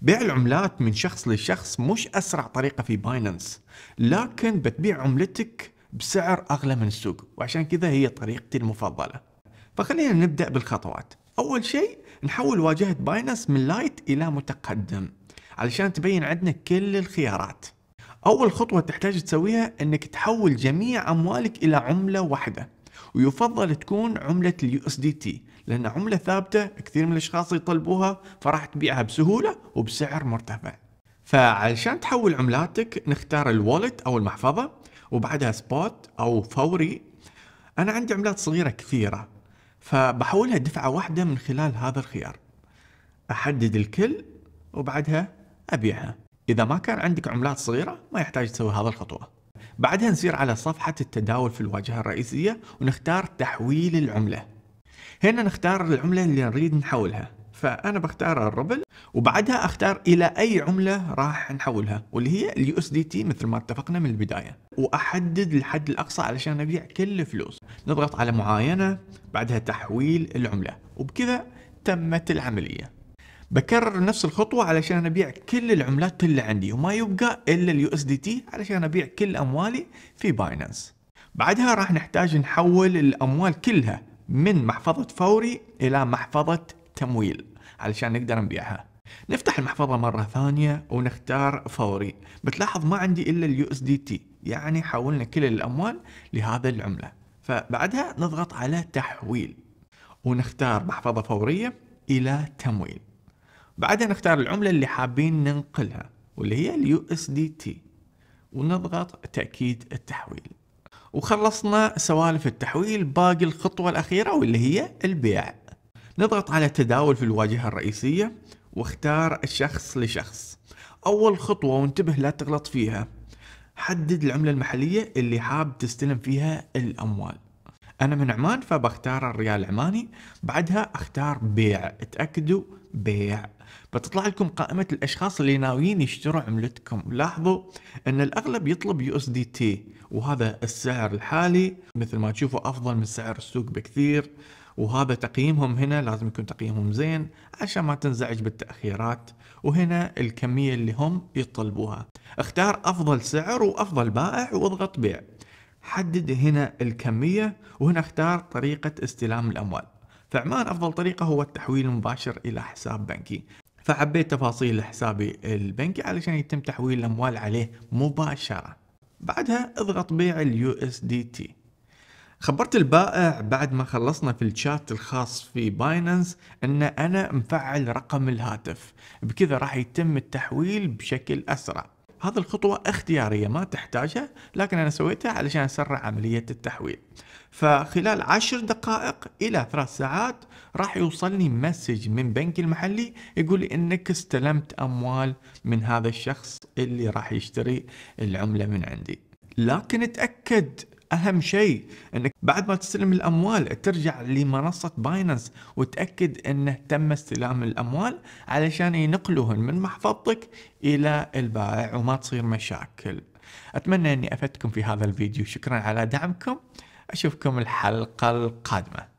بيع العملات من شخص لشخص مش اسرع طريقه في باينانس لكن بتبيع عملتك بسعر اغلى من السوق وعشان كذا هي طريقتي المفضله فخلينا نبدا بالخطوات اول شيء نحول واجهه باينانس من لايت الى متقدم علشان تبين عندنا كل الخيارات اول خطوه تحتاج تسويها انك تحول جميع اموالك الى عمله واحده ويفضل تكون عملة اليو اس دي تي لأن عملة ثابتة كثير من الأشخاص يطلبوها فراح تبيعها بسهولة وبسعر مرتفع فعلشان تحول عملاتك نختار الوالت أو المحفظة وبعدها سبوت أو فوري أنا عندي عملات صغيرة كثيرة فبحولها دفعة واحدة من خلال هذا الخيار أحدد الكل وبعدها أبيعها إذا ما كان عندك عملات صغيرة ما يحتاج تسوي هذا الخطوة بعدها نسير على صفحة التداول في الواجهة الرئيسية ونختار تحويل العملة هنا نختار العملة اللي نريد نحولها فأنا بختار الربل وبعدها أختار إلى أي عملة راح نحولها واللي هي اليو اس دي تي مثل ما اتفقنا من البداية وأحدد الحد الأقصى علشان أبيع كل الفلوس نضغط على معاينة بعدها تحويل العملة وبكذا تمت العملية بكرر نفس الخطوة علشان أبيع كل العملات اللي عندي وما يبقى إلا اليو اس دي تي علشان أبيع كل أموالي في باينانس بعدها راح نحتاج نحول الأموال كلها من محفظة فوري إلى محفظة تمويل علشان نقدر نبيعها نفتح المحفظة مرة ثانية ونختار فوري بتلاحظ ما عندي إلا اليو اس دي تي يعني حولنا كل الأموال لهذا العملة فبعدها نضغط على تحويل ونختار محفظة فورية إلى تمويل بعدها نختار العملة اللي حابين ننقلها واللي هي اليو اس دي تي ونضغط تأكيد التحويل وخلصنا سوالف التحويل باقي الخطوة الأخيرة واللي هي البيع نضغط على تداول في الواجهة الرئيسية واختار شخص لشخص أول خطوة وانتبه لا تغلط فيها حدد العملة المحلية اللي حاب تستلم فيها الأموال انا من عمان فبختار الريال العماني بعدها اختار بيع اتاكدوا بيع بتطلع لكم قائمة الأشخاص اللي ناويين يشتروا عملتكم لاحظوا أن الأغلب يطلب يو اس دي تي وهذا السعر الحالي مثل ما تشوفوا أفضل من سعر السوق بكثير وهذا تقييمهم هنا لازم يكون تقييمهم زين عشان ما تنزعج بالتأخيرات وهنا الكمية اللي هم يطلبوها اختار أفضل سعر وأفضل بائع واضغط بيع حدد هنا الكمية وهنا اختار طريقة استلام الأموال فعمان أفضل طريقة هو التحويل المباشر إلى حساب بنكي فحبيت تفاصيل حسابي البنكي علشان يتم تحويل الأموال عليه مباشرة بعدها اضغط بيع اليو اس دي تي خبرت البائع بعد ما خلصنا في الشات الخاص في بايننس ان انا مفعل رقم الهاتف بكذا راح يتم التحويل بشكل اسرع هذه الخطوة اختيارية ما تحتاجها لكن أنا سويتها علشان أسرع عملية التحويل فخلال عشر دقائق إلى ثلاث ساعات راح يوصلني مسج من بنكي المحلي يقول لي أنك استلمت أموال من هذا الشخص اللي راح يشتري العملة من عندي لكن اتأكد اهم شيء انك بعد ما تستلم الاموال ترجع لمنصه باينانس وتاكد انه تم استلام الاموال علشان ينقلوهن من محفظتك الى البائع وما تصير مشاكل اتمنى اني افدتكم في هذا الفيديو شكرا على دعمكم اشوفكم الحلقه القادمه